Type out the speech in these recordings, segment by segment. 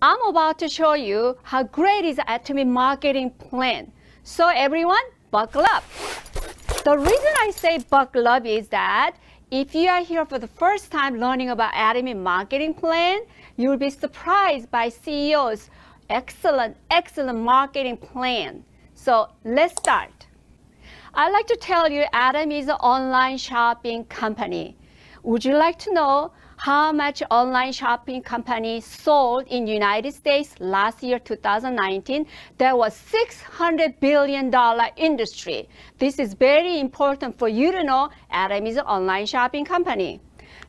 I'm about to show you how great is Atomy marketing plan. So everyone, buckle up. The reason I say buckle up is that if you are here for the first time learning about Atomy marketing plan, you'll be surprised by CEO's excellent, excellent marketing plan. So let's start. I'd like to tell you Adam is an online shopping company. Would you like to know how much online shopping companies sold in United States last year, 2019, that was $600 billion industry. This is very important for you to know Adam is an online shopping company.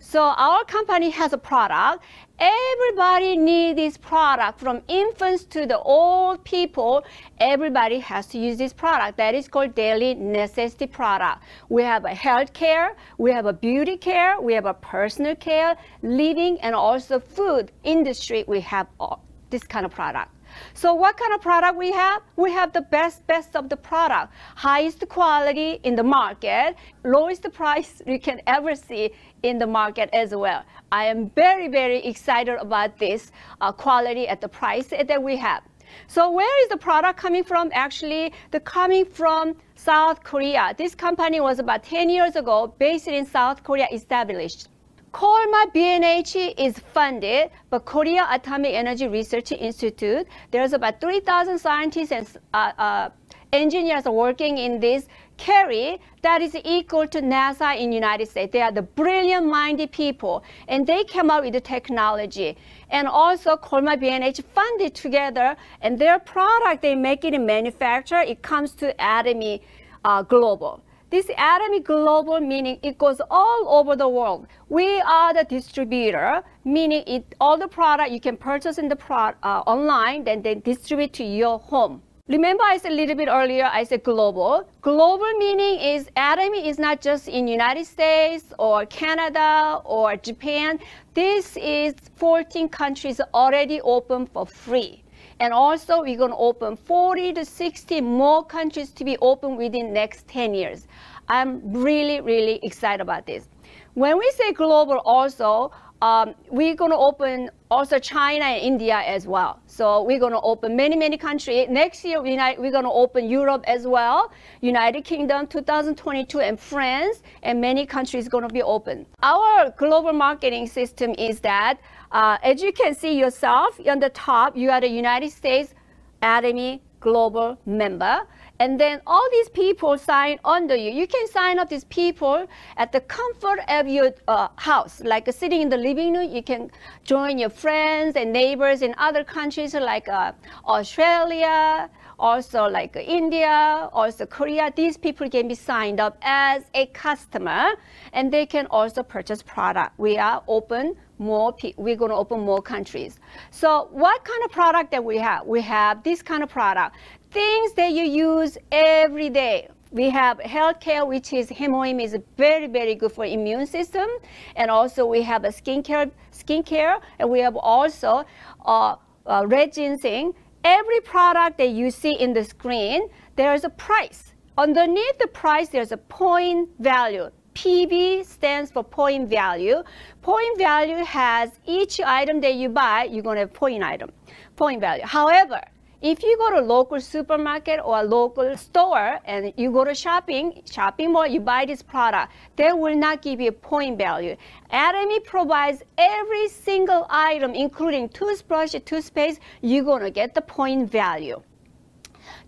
So our company has a product. Everybody needs this product from infants to the old people. Everybody has to use this product. That is called daily necessity product. We have a health care, we have a beauty care, we have a personal care, living, and also food industry. We have all, this kind of product. So what kind of product we have? We have the best, best of the product, highest quality in the market, lowest price you can ever see in the market as well. I am very, very excited about this uh, quality at the price that we have. So where is the product coming from? Actually, the coming from South Korea. This company was about 10 years ago, based in South Korea, established. Korea BNH is funded by Korea Atomic Energy Research Institute. There's about 3,000 scientists and uh, uh, engineers working in this carry that is equal to NASA in United States. They are the brilliant minded people and they came up with the technology. And also Korea BNH funded together and their product, they make it in manufacture, it comes to Atomy uh, Global. This atomic global meaning, it goes all over the world. We are the distributor, meaning it, all the product you can purchase in the pro, uh, online, then they distribute to your home. Remember I said a little bit earlier, I said global. Global meaning is Arabic is not just in United States or Canada or Japan. This is 14 countries already open for free. And also we're going to open 40 to 60 more countries to be open within next 10 years. I'm really, really excited about this. When we say global also, um, we're going to open also China and India as well. So we're going to open many, many countries. Next year, we're going to open Europe as well, United Kingdom 2022, and France, and many countries going to be open. Our global marketing system is that uh, as you can see yourself on the top, you are the United States Academy Global member. And then all these people sign under you. You can sign up these people at the comfort of your uh, house, like uh, sitting in the living room. You can join your friends and neighbors in other countries like uh, Australia, also like uh, India, also Korea. These people can be signed up as a customer and they can also purchase product. We are open more we're going to open more countries. So what kind of product that we have? We have this kind of product, things that you use every day. We have healthcare, which is hemoim is very, very good for immune system. And also we have a skincare, skincare and we have also uh, uh, red ginseng. Every product that you see in the screen, there is a price. Underneath the price, there's a point value. PV stands for point value. Point value has each item that you buy, you're going to have point item, point value. However, if you go to local supermarket or local store and you go to shopping, shopping mall, you buy this product, they will not give you point value. Atomy provides every single item, including toothbrush, toothpaste, you're gonna get the point value.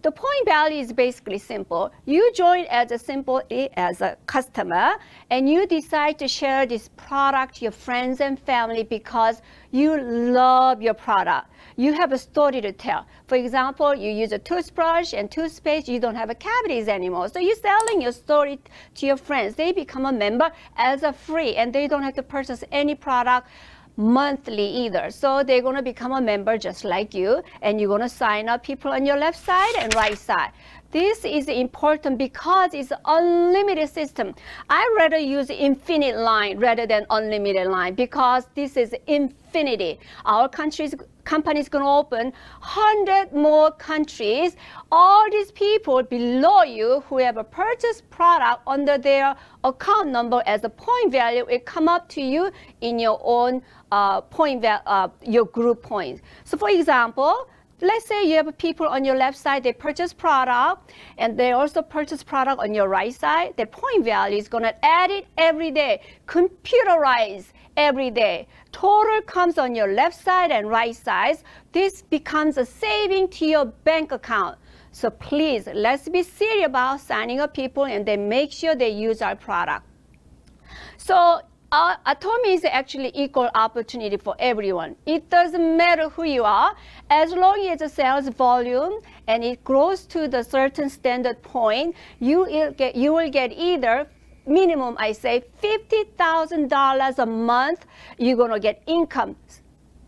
The point value is basically simple. You join as a simple as a customer, and you decide to share this product to your friends and family because you love your product. You have a story to tell. For example, you use a toothbrush and toothpaste. You don't have a cavities anymore, so you're selling your story to your friends. They become a member as a free, and they don't have to purchase any product monthly either. So they're going to become a member just like you, and you're going to sign up people on your left side and right side. This is important because it's unlimited system. I rather use infinite line rather than unlimited line because this is infinity. Our country is companies going to open 100 more countries. All these people below you who have a purchased product under their account number as a point value, it come up to you in your own uh, point, uh, your group points. So for example, let's say you have people on your left side, they purchase product, and they also purchase product on your right side, the point value is going to add it every day, computerize every day. Total comes on your left side and right side. This becomes a saving to your bank account. So please, let's be serious about signing up people and then make sure they use our product. So uh, autonomy is actually equal opportunity for everyone. It doesn't matter who you are, as long as the sales volume and it grows to the certain standard point, you will get, you will get either minimum, I say $50,000 a month, you're going to get income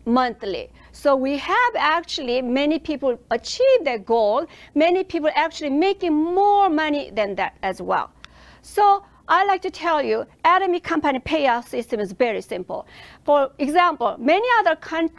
monthly. So we have actually many people achieve their goal. Many people actually making more money than that as well. So I like to tell you, LME company payout system is very simple. For example, many other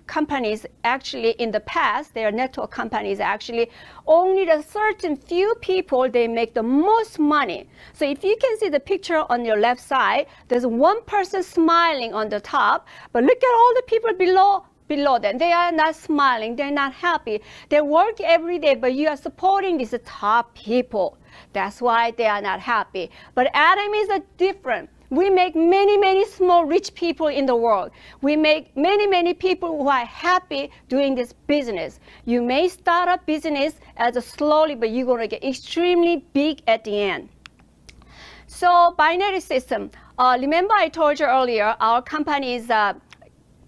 companies actually in the past, their network companies actually only a certain few people they make the most money. So if you can see the picture on your left side, there's one person smiling on the top, but look at all the people below below them. They are not smiling. They're not happy. They work every day, but you are supporting these top people. That's why they are not happy. But Adam is a different. We make many, many small rich people in the world. We make many, many people who are happy doing this business. You may start a business as a slowly, but you're going to get extremely big at the end. So binary system. Uh, remember I told you earlier, our company is uh,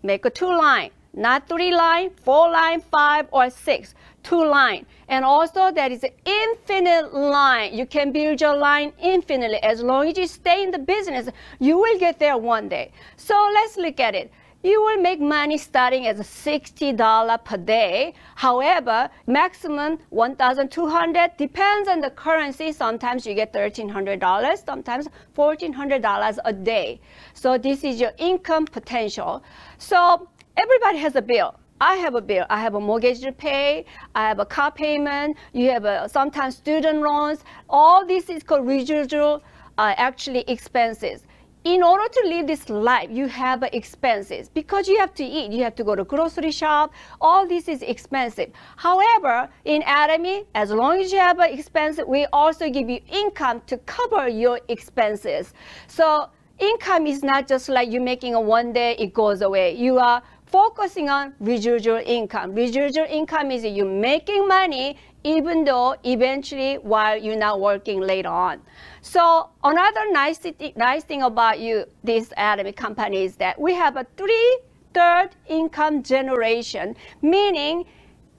make a two line, not three line, four line, five, or six two line. And also there is an infinite line. You can build your line infinitely. As long as you stay in the business, you will get there one day. So let's look at it. You will make money starting at $60 per day. However, maximum 1,200 depends on the currency. Sometimes you get $1,300, sometimes $1,400 a day. So this is your income potential. So everybody has a bill I have a bill, I have a mortgage to pay, I have a car payment, you have a, sometimes student loans. All this is called residual uh, actually expenses in order to live this life, you have expenses because you have to eat, you have to go to grocery shop. All this is expensive. However, in Atomy, as long as you have expenses, expense, we also give you income to cover your expenses. So income is not just like you making a one day it goes away. You are focusing on residual income. Residual income is you making money even though eventually while you're not working later on. So another nice, th nice thing about you, this academic company is that we have a three-third income generation, meaning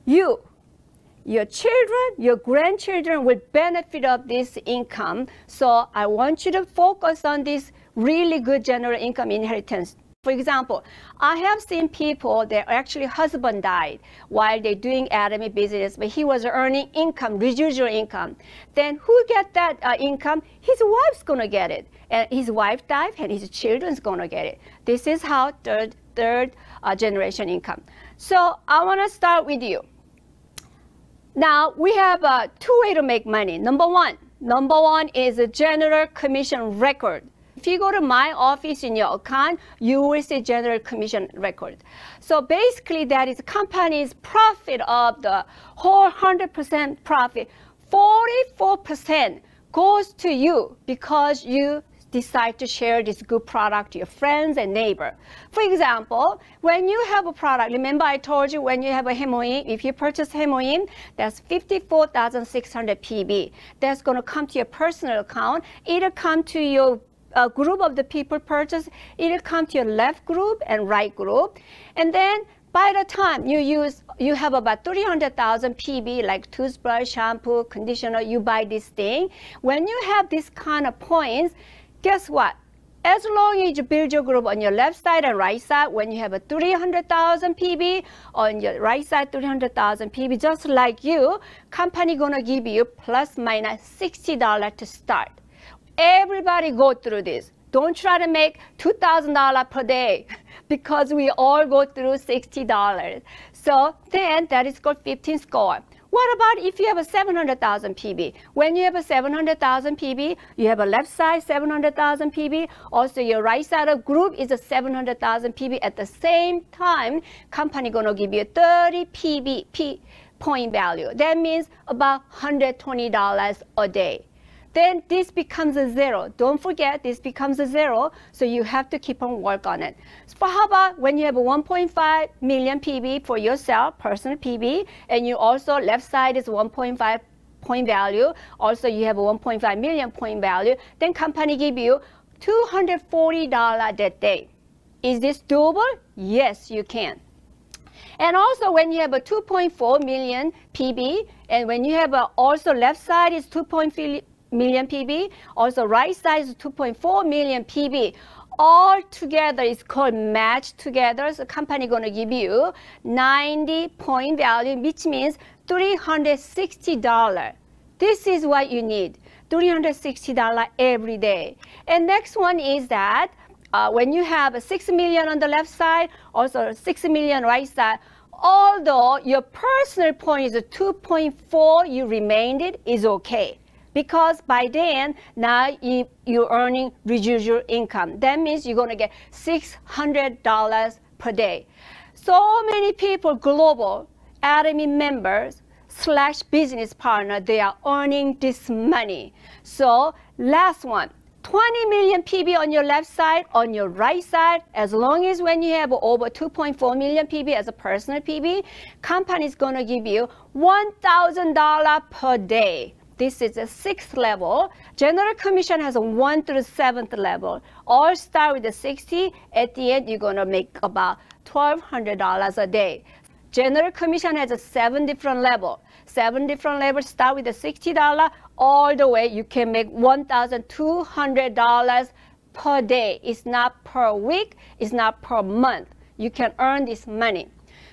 you, your children, your grandchildren will benefit of this income. So I want you to focus on this really good general income inheritance for example, I have seen people that actually husband died while they're doing enemy business, but he was earning income, residual income. Then who get that uh, income? His wife's gonna get it, and his wife died, and his children's gonna get it. This is how third third uh, generation income. So I wanna start with you. Now we have uh, two way to make money. Number one, number one is a general commission record if you go to my office in your account, you will see general commission record. So basically that is company's profit of the whole 100% profit, 44% goes to you because you decide to share this good product to your friends and neighbor. For example, when you have a product, remember I told you when you have a hemoin, if you purchase hemoin, that's 54,600 PB. That's going to come to your personal account. It'll come to your a group of the people purchase, it'll come to your left group and right group. And then by the time you use, you have about 300,000 PB like toothbrush, shampoo, conditioner, you buy this thing. When you have this kind of points, guess what? As long as you build your group on your left side and right side, when you have a 300,000 PB, on your right side 300,000 PB, just like you, company gonna give you plus minus $60 to start. Everybody go through this. Don't try to make $2,000 per day because we all go through $60. So then that is called 15 score. What about if you have a 700,000 PB? When you have a 700,000 PB, you have a left side 700,000 PB. Also, your right side of group is a 700,000 PB. At the same time, company gonna give you 30 PB P point value. That means about $120 a day then this becomes a zero. Don't forget, this becomes a zero, so you have to keep on work on it. So how about when you have a 1.5 million PB for yourself, personal PB, and you also left side is 1.5 point value, also you have a 1.5 million point value, then company give you $240 that day. Is this doable? Yes, you can. And also when you have a 2.4 million PB and when you have a also left side is 2.4 million PB. Also right side is 2.4 million PB. All together is called match together. So company gonna give you 90 point value, which means $360. This is what you need, $360 every day. And next one is that uh, when you have 6 million on the left side, also 6 million right side, although your personal point is 2.4, you remained it, is okay because by then now if you're earning residual income that means you're going to get $600 per day so many people global army members slash business partner they are earning this money so last one 20 million PB on your left side, on your right side, as long as when you have over 2.4 million PB as a personal PB, company is going to give you $1,000 per day. This is the sixth level. General commission has a one through seventh level. All start with the 60. At the end, you're going to make about $1,200 a day. General commission has a seven different level. Seven different levels start with the $60 all the way. You can make $1,200 per day. It's not per week. It's not per month. You can earn this money.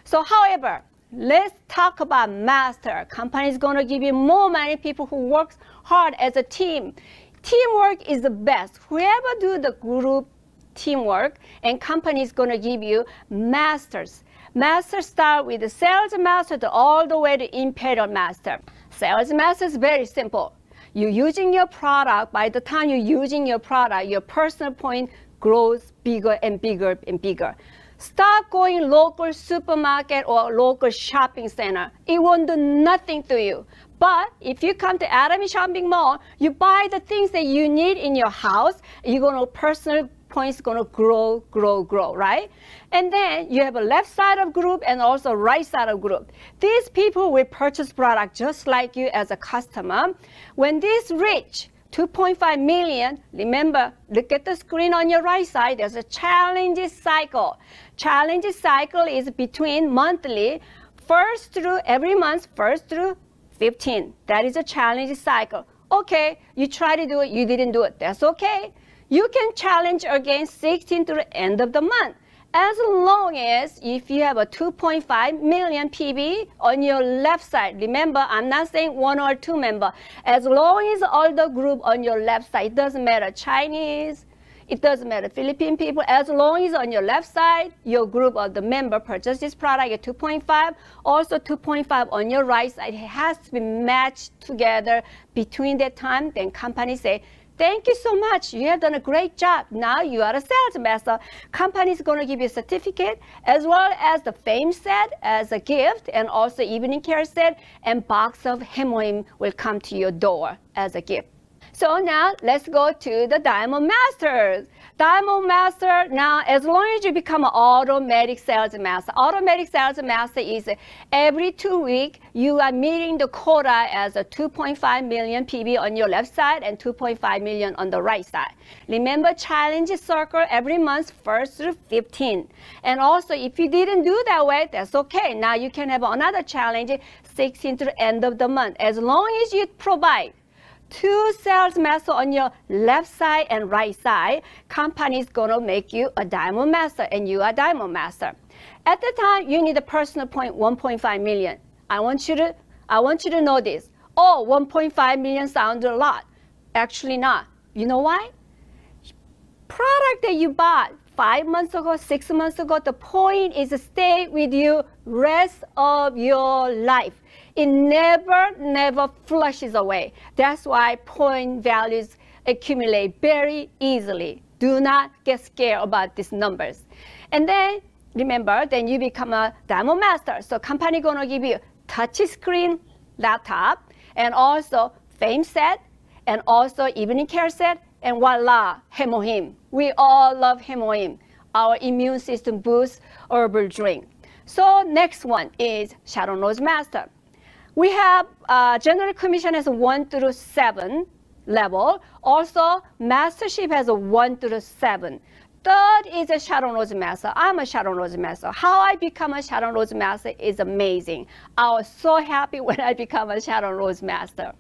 So however, Let's talk about master. Company is going to give you more money, people who work hard as a team. Teamwork is the best. Whoever do the group teamwork and company is going to give you masters. Masters start with the sales master to all the way to imperial master. Sales master is very simple. You're using your product. By the time you're using your product, your personal point grows bigger and bigger and bigger. Start going local supermarket or local shopping center. It won't do nothing to you. But if you come to Adam Shopping Mall, you buy the things that you need in your house, you're gonna personal points gonna grow, grow, grow, right? And then you have a left side of group and also right side of group. These people will purchase product just like you as a customer. When this reach 2.5 million, remember, look at the screen on your right side, there's a challenge cycle. Challenge cycle is between monthly, first through every month, first through 15. That is a challenge cycle. Okay, you try to do it, you didn't do it, that's okay. You can challenge again 16 through the end of the month as long as if you have a 2.5 million PB on your left side, remember I'm not saying one or two member, as long as all the group on your left side, it doesn't matter Chinese, it doesn't matter Philippine people, as long as on your left side, your group of the member purchase this product at 2.5, also 2.5 on your right side, it has to be matched together between that time, then company say Thank you so much. You have done a great job. Now you are a sales master. Company is going to give you a certificate as well as the fame set as a gift and also evening care set and box of hemoim will come to your door as a gift. So now let's go to the Diamond Masters. Diamond Master, now as long as you become an automatic sales master, automatic sales master is every two weeks you are meeting the quota as a 2.5 million PB on your left side and 2.5 million on the right side. Remember challenge circle every month first through 15. And also if you didn't do that way, that's okay. Now you can have another challenge 16 to the end of the month. As long as you provide two sales master on your left side and right side, company is going to make you a diamond master and you are diamond master. At the time, you need a personal point 1.5 million. I want you to, I want you to know this. Oh, 1.5 million sounds a lot. Actually not. You know why? Product that you bought five months ago, six months ago. The point is stay with you rest of your life. It never, never flushes away. That's why point values accumulate very easily. Do not get scared about these numbers. And then remember, then you become a diamond master. So company gonna give you touch screen laptop and also fame set and also evening care set and voila, Hemohim. We all love Hemohim. Our immune system boosts herbal drink. So next one is Shadow Nose Master. We have uh, General Commission has 1 through 7 level. Also, Mastership has a 1 through 7. Third is a Shadow Rose Master. I'm a Shadow Rose Master. How I become a Shadow Rose Master is amazing. I was so happy when I become a Shadow Rose Master.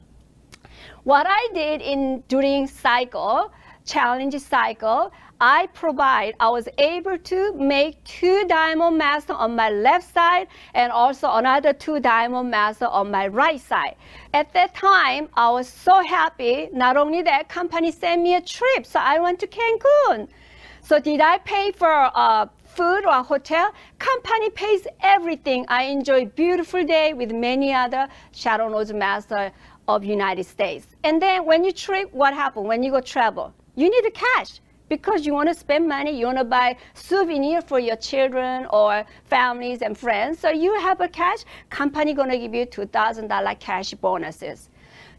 What I did in during cycle, challenge cycle, I provide, I was able to make two diamond master on my left side and also another two diamond master on my right side. At that time, I was so happy. Not only that, company sent me a trip, so I went to Cancun. So did I pay for uh, food or hotel? Company pays everything. I enjoy beautiful day with many other Shadow Nose Master of United States. And then when you trip, what happened? When you go travel, you need the cash because you want to spend money, you want to buy souvenir for your children or families and friends. So you have a cash, company going to give you $2,000 cash bonuses.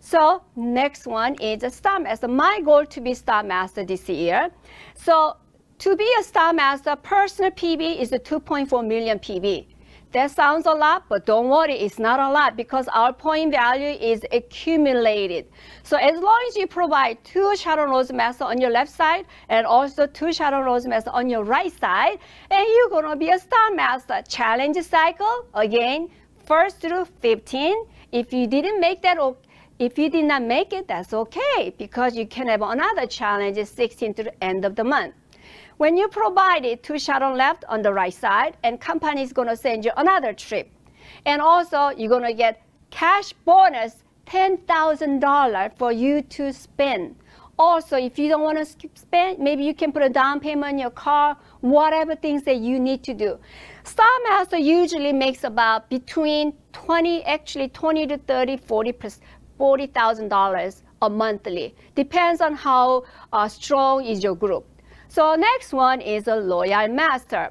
So next one is a Star Master. My goal to be Star Master this year. So to be a Star Master, personal PB is a 2.4 million PB. That sounds a lot, but don't worry, it's not a lot because our point value is accumulated. So as long as you provide two shadow rose masks on your left side and also two shadow rose masks on your right side, and you're gonna be a star master. Challenge cycle, again, first through 15. If you didn't make that, if you did not make it, that's okay because you can have another challenge 16 through the end of the month. When you provide it two shot on left on the right side, and company is going to send you another trip. And also, you're going to get cash bonus $10,000 for you to spend. Also, if you don't want to spend, maybe you can put a down payment on your car, whatever things that you need to do. Star Master usually makes about between 20, actually 20 to 30, 40, $40,000 a monthly. Depends on how uh, strong is your group. So next one is a loyal master.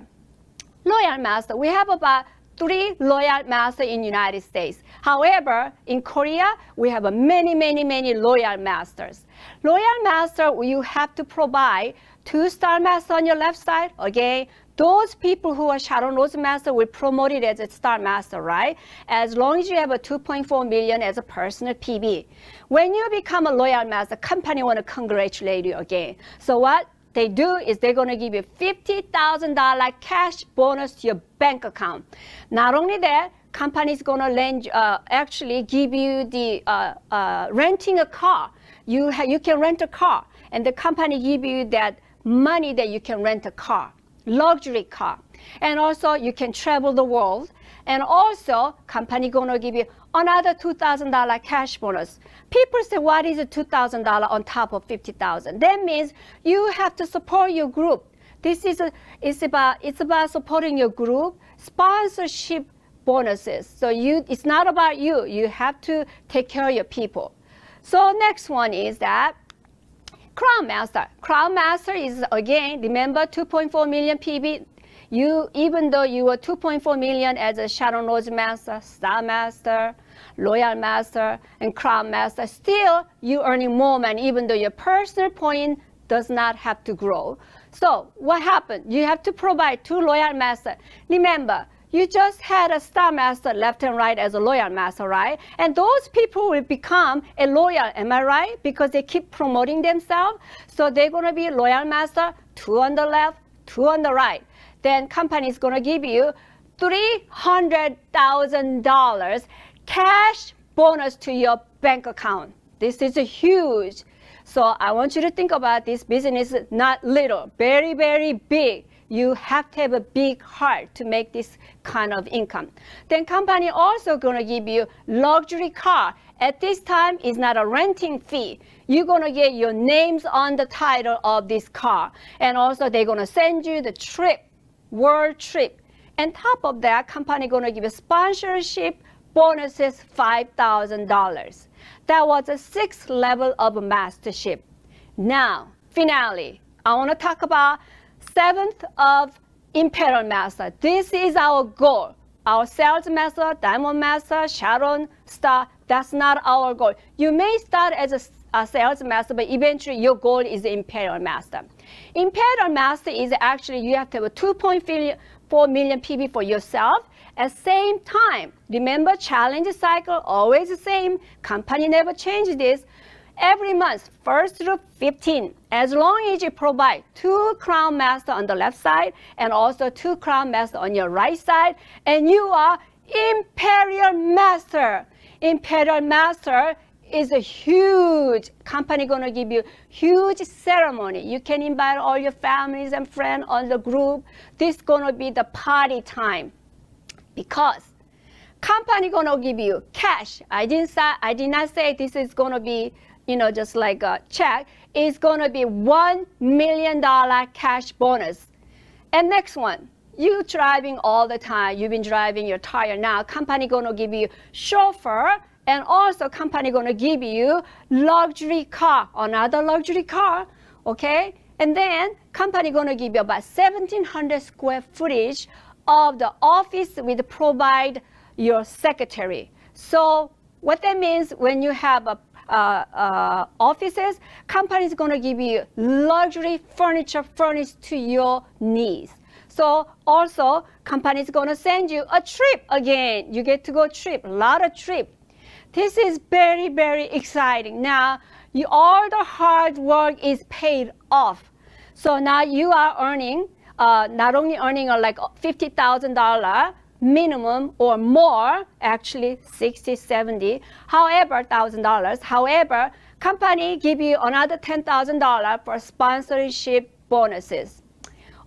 Loyal master, we have about three loyal masters in United States. However, in Korea, we have many, many, many loyal masters. Loyal master, you have to provide two-star master on your left side, okay? Those people who are shadow Rose master will promote it as a star master, right? As long as you have a 2.4 million as a personal PB. When you become a loyal master, company want to congratulate you again. So what they do is they're going to give you $50,000 cash bonus to your bank account. Not only that, company is going to lend, uh, actually give you the uh, uh, renting a car. You, you can rent a car, and the company give you that money that you can rent a car, luxury car. And also, you can travel the world. And also, company going to give you another $2,000 cash bonus. People say, what is $2,000 on top of 50,000? That means you have to support your group. This is a, it's about, it's about supporting your group, sponsorship bonuses. So you, it's not about you. You have to take care of your people. So next one is that Crown Master. Crown Master is again, remember 2.4 million PB, you, even though you were 2.4 million as a Shadow Lord's Master, Star Master, Royal Master, and Crown Master, still you earning more money, even though your personal point does not have to grow. So what happened? You have to provide two Royal Master. Remember, you just had a star master left and right as a loyal master, right? And those people will become a loyal, am I right? Because they keep promoting themselves. So they're going to be loyal master, two on the left, two on the right then company is going to give you $300,000 cash bonus to your bank account. This is a huge. So I want you to think about this business not little, very, very big. You have to have a big heart to make this kind of income. Then company also gonna give you luxury car. At this time, it's not a renting fee. You're gonna get your names on the title of this car. And also they're gonna send you the trip world trip. And top of that, company gonna give a sponsorship bonuses $5,000. That was a sixth level of mastership. Now, finally, I wanna talk about seventh of imperial master. This is our goal. Our sales master, diamond master, Sharon star, that's not our goal. You may start as a a sales master, but eventually your goal is imperial master. Imperial master is actually you have to have 2.4 million PB for yourself. At same time, remember challenge cycle always the same. Company never changes this. Every month, first through 15, as long as you provide two crown master on the left side and also two crown master on your right side, and you are imperial master. Imperial master is a huge company going to give you huge ceremony. You can invite all your families and friends on the group. This going to be the party time because company going to give you cash. I didn't say, I did not say this is going to be, you know, just like a check. It's going to be $1 million cash bonus. And next one, you driving all the time. You've been driving, you're tired now. Company going to give you chauffeur and also company going to give you luxury car, another luxury car, okay? And then company going to give you about 1,700 square footage of the office with provide your secretary. So what that means when you have a uh, uh, offices, company is going to give you luxury furniture furnished to your needs. So also, company is going to send you a trip again. You get to go trip, a lot of trip this is very, very exciting. Now, you, all the hard work is paid off. So now you are earning, uh, not only earning uh, like $50,000 minimum or more, actually 60, 70, however, $1,000. However, company give you another $10,000 for sponsorship bonuses.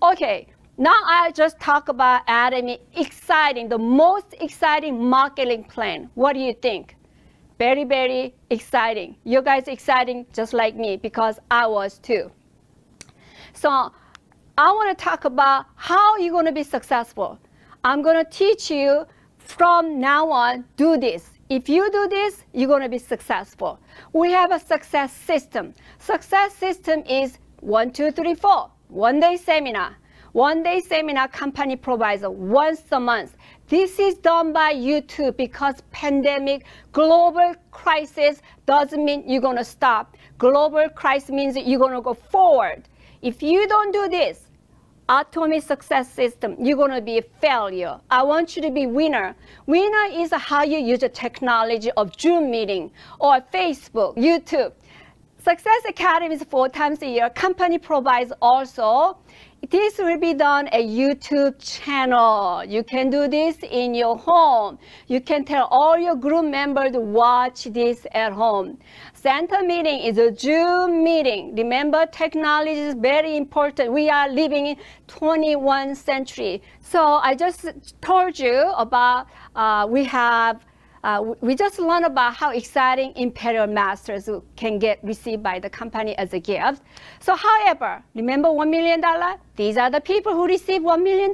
Okay, now I just talk about Adam exciting, the most exciting marketing plan. What do you think? very, very exciting. You guys exciting just like me because I was too. So I want to talk about how you're going to be successful. I'm going to teach you from now on, do this. If you do this, you're going to be successful. We have a success system. Success system is one, two, three, four. One day seminar. One day seminar company provides once a month. This is done by YouTube because pandemic, global crisis doesn't mean you're going to stop. Global crisis means you're going to go forward. If you don't do this, Atomic Success System, you're going to be a failure. I want you to be winner. Winner is how you use the technology of Zoom meeting or Facebook, YouTube. Success Academy is four times a year. Company provides also. This will be done a YouTube channel. You can do this in your home. You can tell all your group members to watch this at home. Center meeting is a Zoom meeting. Remember, technology is very important. We are living in 21st century. So I just told you about uh, we have uh, we just learned about how exciting Imperial Masters can get received by the company as a gift. So however, remember $1 million? These are the people who receive $1 million.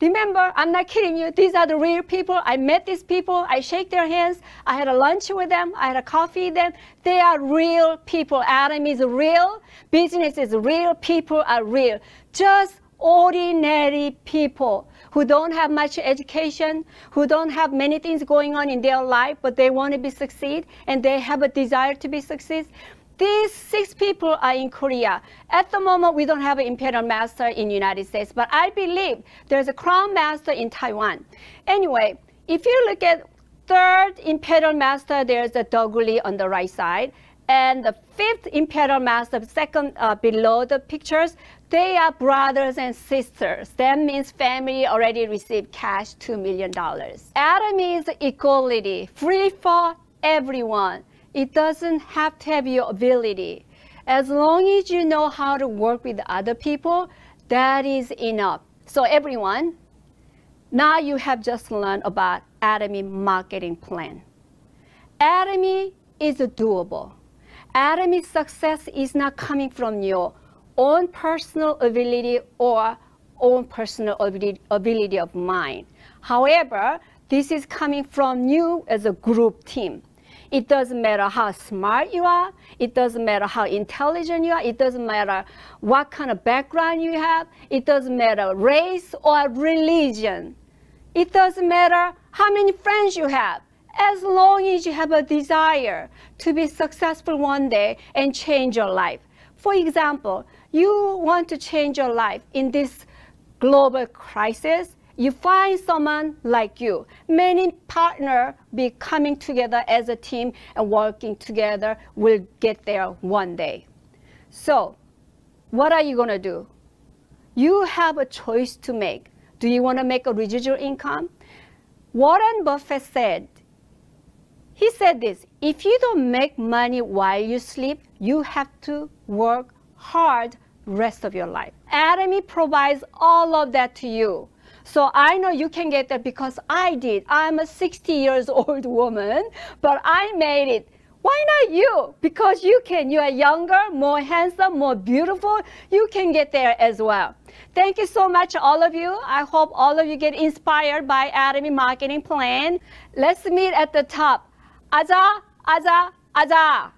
Remember, I'm not kidding you. These are the real people. I met these people. I shake their hands. I had a lunch with them. I had a coffee with them. They are real people. Adam is real. Business is real. People are real. Just ordinary people who don't have much education, who don't have many things going on in their life, but they want to be succeed and they have a desire to be succeed. These six people are in Korea. At the moment, we don't have an Imperial Master in United States, but I believe there's a Crown Master in Taiwan. Anyway, if you look at third Imperial Master, there's a Doguli on the right side, and the fifth Imperial Master, second uh, below the pictures, they are brothers and sisters. That means family already received cash $2 million. Adam is equality, free for everyone. It doesn't have to have your ability. As long as you know how to work with other people, that is enough. So everyone, now you have just learned about Atomy marketing plan. Atomy is doable. Atomy success is not coming from your own personal ability or own personal ability, of mind. However, this is coming from you as a group team. It doesn't matter how smart you are. It doesn't matter how intelligent you are. It doesn't matter what kind of background you have. It doesn't matter race or religion. It doesn't matter how many friends you have. As long as you have a desire to be successful one day and change your life. For example, you want to change your life in this global crisis, you find someone like you. Many partner be coming together as a team and working together will get there one day. So what are you going to do? You have a choice to make. Do you want to make a residual income? Warren Buffett said, he said this, if you don't make money while you sleep, you have to work hard rest of your life. Atomy provides all of that to you. So I know you can get that because I did. I'm a 60 years old woman, but I made it. Why not you? Because you can. You are younger, more handsome, more beautiful. You can get there as well. Thank you so much, all of you. I hope all of you get inspired by Atomy Marketing Plan. Let's meet at the top. Aza, aza, aza.